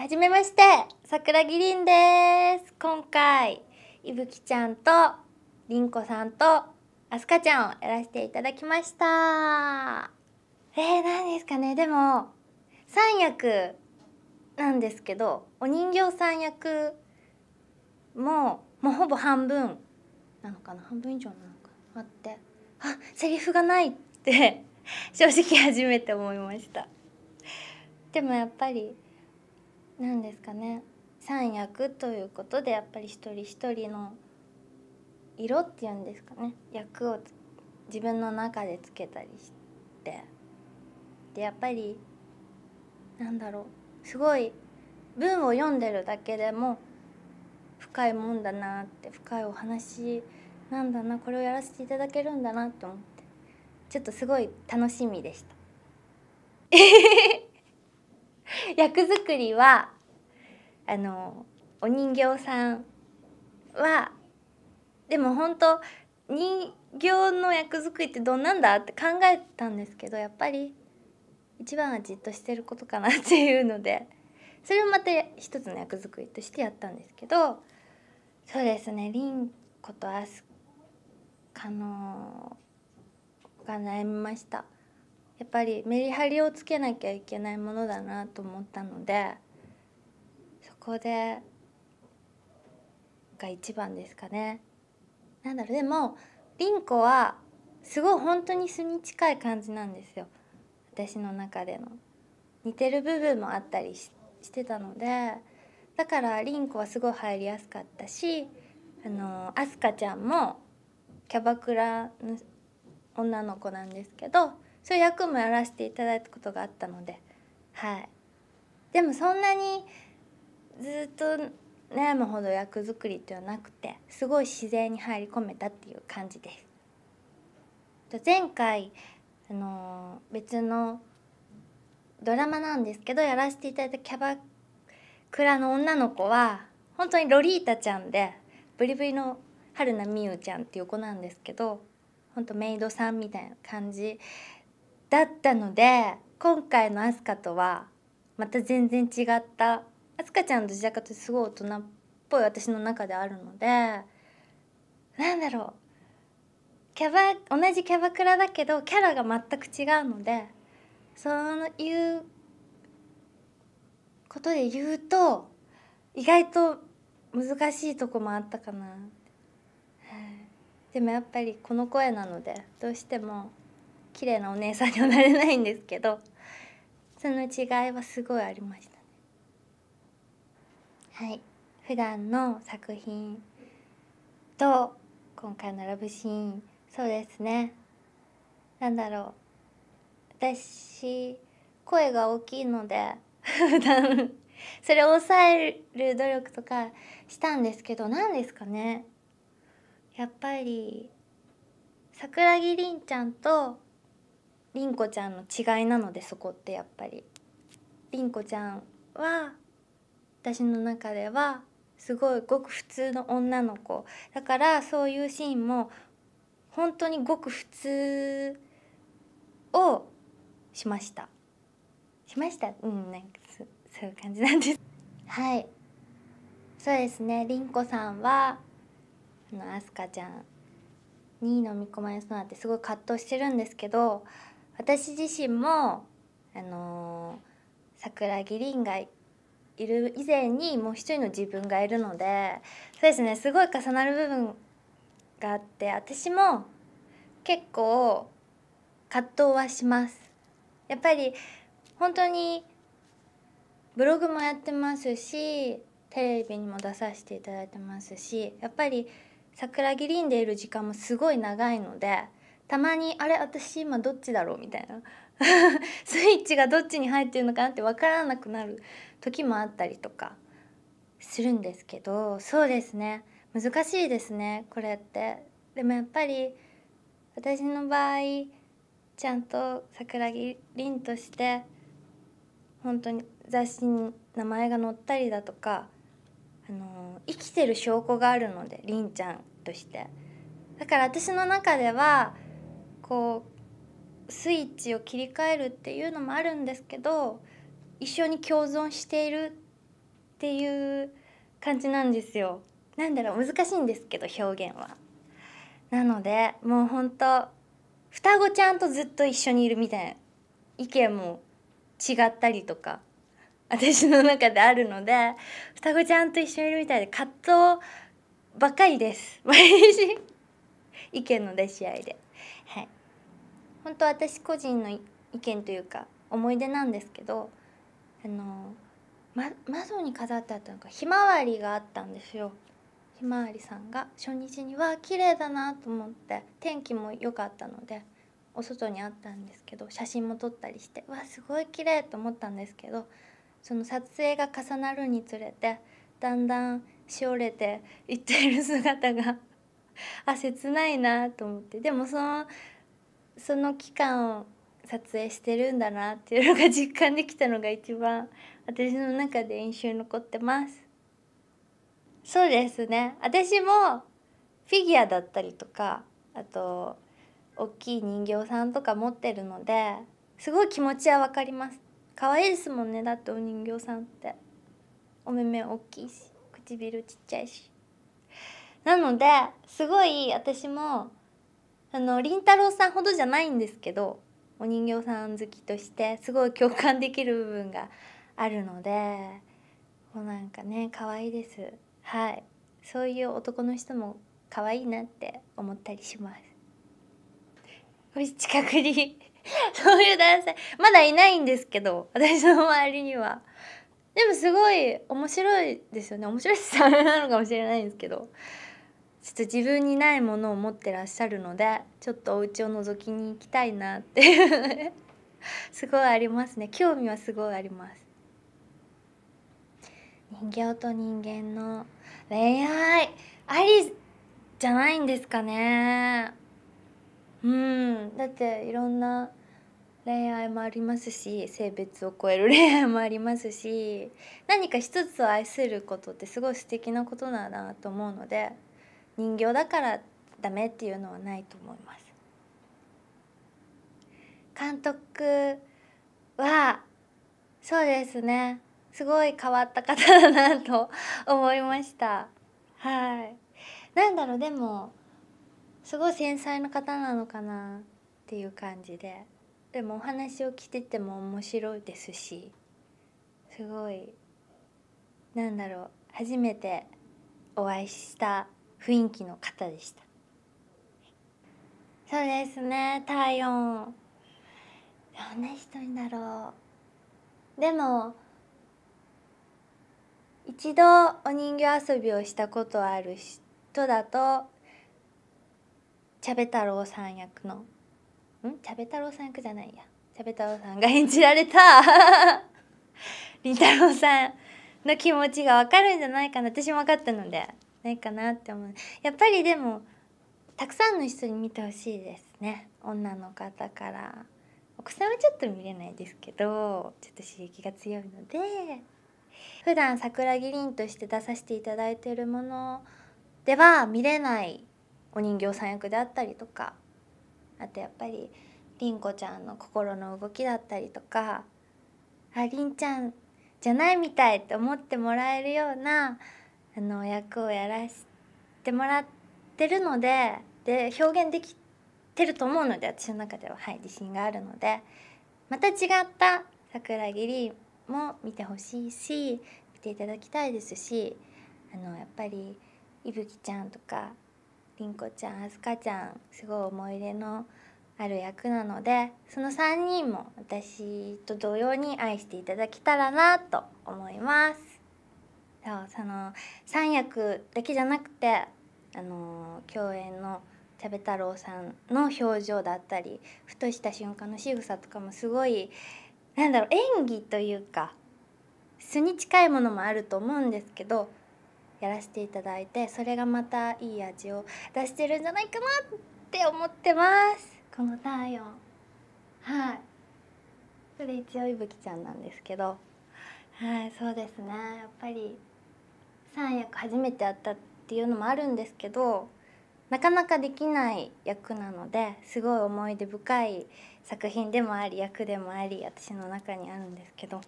はじめまして桜木りです今回いぶきちゃんとりんこさんとあすかちゃんをやらせていただきましたえー、何ですかねでも三役なんですけどお人形さん役ももうほぼ半分なのかな半分以上なのかなあってあセリフがないって正直初めて思いましたでもやっぱり何ですかね三役ということでやっぱり一人一人の色っていうんですかね役を自分の中でつけたりしてでやっぱりなんだろうすごい文を読んでるだけでも深いもんだなって深いお話なんだなこれをやらせていただけるんだなと思ってちょっとすごい楽しみでした。役作りはあのお人形さんはでも本当人形の役作りってどんなんだって考えたんですけどやっぱり一番はじっとしてることかなっていうのでそれをまた一つの役作りとしてやったんですけどそうですね凛子とアスカのが悩みました。やっぱりメリハリをつけなきゃいけないものだなと思ったのでそこでが一番ですかね。なんだろうでもン子はすごい本当に素に近い感じなんですよ私の中での。似てる部分もあったりしてたのでだからン子はすごい入りやすかったしあのアスカちゃんもキャバクラの女の子なんですけどそういう役もやらせていただいたことがあったのではいでもそんなにずっと悩むほど役作りではなくてすごい自然に入り込めたっていう感じです前回あの別のドラマなんですけどやらせていただいたキャバクラの女の子は本当にロリータちゃんでブリブリの春菜美優ちゃんっていう子なんですけど本当メイドさんみたいな感じだったので今回のアスカとはまた全然違ったアスカちゃんどちらかとすごい大人っぽい私の中であるのでなんだろうキャバ同じキャバクラだけどキャラが全く違うのでそういうことで言うと意外と難しいとこもあったかな。でもやっぱりこの声なのでどうしても綺麗なお姉さんにはなれないんですけどその違いはすごいありましたね。はい普段の作品と今回のラブシーンそうですねなんだろう私声が大きいので普段それを抑える努力とかしたんですけど何ですかねやっぱり桜木凛ちゃんとりんこちゃんの違いなのでそこってやっぱりりんこちゃんは私の中ではすごいごく普通の女の子だからそういうシーンも本当にごく普通をしましたしましたうんなんかそういう感じなんです はいそうですねりんこさんはあのアスカちゃんに飲み込まれそうになってすごい葛藤してるんですけど私自身もあの桜木凛がいる以前にもう一人の自分がいるのでそうですねすごい重なる部分があって私も結構葛藤はします。やっぱり本当にブログもやってますしテレビにも出させていただいてますしやっぱり桜木凛でいる時間もすごい長いのでたまにあれ私今どっちだろうみたいな スイッチがどっちに入ってるのかなって分からなくなる時もあったりとかするんですけどそうですね難しいですねこれって。でもやっぱり私の場合ちゃんと桜木凛として本当に雑誌に名前が載ったりだとか、あの生きてる証拠があるので凛ちゃんとして。だから私の中ではこうスイッチを切り替えるっていうのもあるんですけど一緒に共存しているっていう感じなんですよ。なんだろう難しいんですけど表現は。なのでもうほんと双子ちゃんとずっと一緒にいるみたいな意見も違ったりとか私の中であるので双子ちゃんと一緒にいるみたいで葛藤ばっかりです毎日意見の出し合いで。本当私個人の意見というか思い出なんですけどあの、ま、窓に飾ってあったのがひまわりがあったんですよ。ひまわりさんが初日にわあ綺麗だなと思って天気も良かったのでお外にあったんですけど写真も撮ったりしてわあすごい綺麗と思ったんですけどその撮影が重なるにつれてだんだんしおれていってる姿があ切ないなと思ってでもそのその期間を撮影してるんだなっていうのが実感できたのが一番私の中で印象に残ってますそうですね私もフィギュアだったりとかあと大きい人形さんとか持ってるのですごい気持ちは分かります可愛いですもんねだってお人形さんってお目目大きいし唇ちっちゃいしなのですごい私もあのた太郎さんほどじゃないんですけどお人形さん好きとしてすごい共感できる部分があるのでもうなんかね可愛いですはいそういう男の人も可愛いなって思ったりしますこれ近くに そういう男性まだいないんですけど私の周りにはでもすごい面白いですよね面白いってダメなのかもしれないんですけどちょっと自分にないものを持ってらっしゃるのでちょっとお家を覗きに行きたいなって すごいありますね興味はすごいあります人形と人間の恋愛ありじゃないんですかねうんだっていろんな恋愛もありますし性別を超える恋愛もありますし何か一つを愛することってすごい素敵なことだなと思うので人形だからダメっていうのはないと思います監督はそうですねすごい変わった方だなと思いましたはいなんだろうでもすごい繊細な方なのかなっていう感じででもお話を聞いてても面白いですしすごいなんだろう初めてお会いした雰囲気の方でしたそうですね体温どんな人にだろうでも一度お人形遊びをしたことある人だと茶べ太郎さん役のん茶べ太郎さん役じゃないや茶べ太郎さんが演じられたりんたろうさんの気持ちが分かるんじゃないかな私も分かったのでないかなって思うやっぱりでもたくさんの人に見てほしいですね女の方からお子さんはちょっと見れないですけどちょっと刺激が強いので普段桜木凛として出させていただいているものでは見れないお人形さん役であったりとかあとやっぱり凛子ちゃんの心の動きだったりとかあ凛ちゃんじゃないみたいって思ってもらえるようなあの役をやらせてもらってるのでで表現できてると思うので私の中では、はい、自信があるのでまた違った桜切りも見てほしいし見ていただきたいですしあのやっぱりいぶきちゃんとかりんこちゃんあすかちゃんすごい思い入れのある役なのでその3人も私と同様に愛していただけたらなと思います。そうその三役だけじゃなくてあの共演のチャベ太郎さんの表情だったりふとした瞬間の仕草とかもすごいなんだろう演技というか素に近いものもあると思うんですけどやらせていただいてそれがまたいい味を出してるんじゃないかなって思ってますこの体温はいそれ一応いぶきちゃんなんですけどはいそうですねやっぱり3役初めて会ったっていうのもあるんですけどなかなかできない役なのですごい思い出深い作品でもあり役でもあり私の中にあるんですけど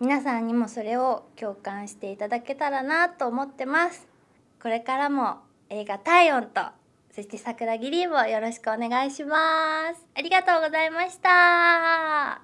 皆さんにもそれを共感していただけたらなと思ってますこれからも映画「体温」とそして桜木リーをよろしくお願いしますありがとうございました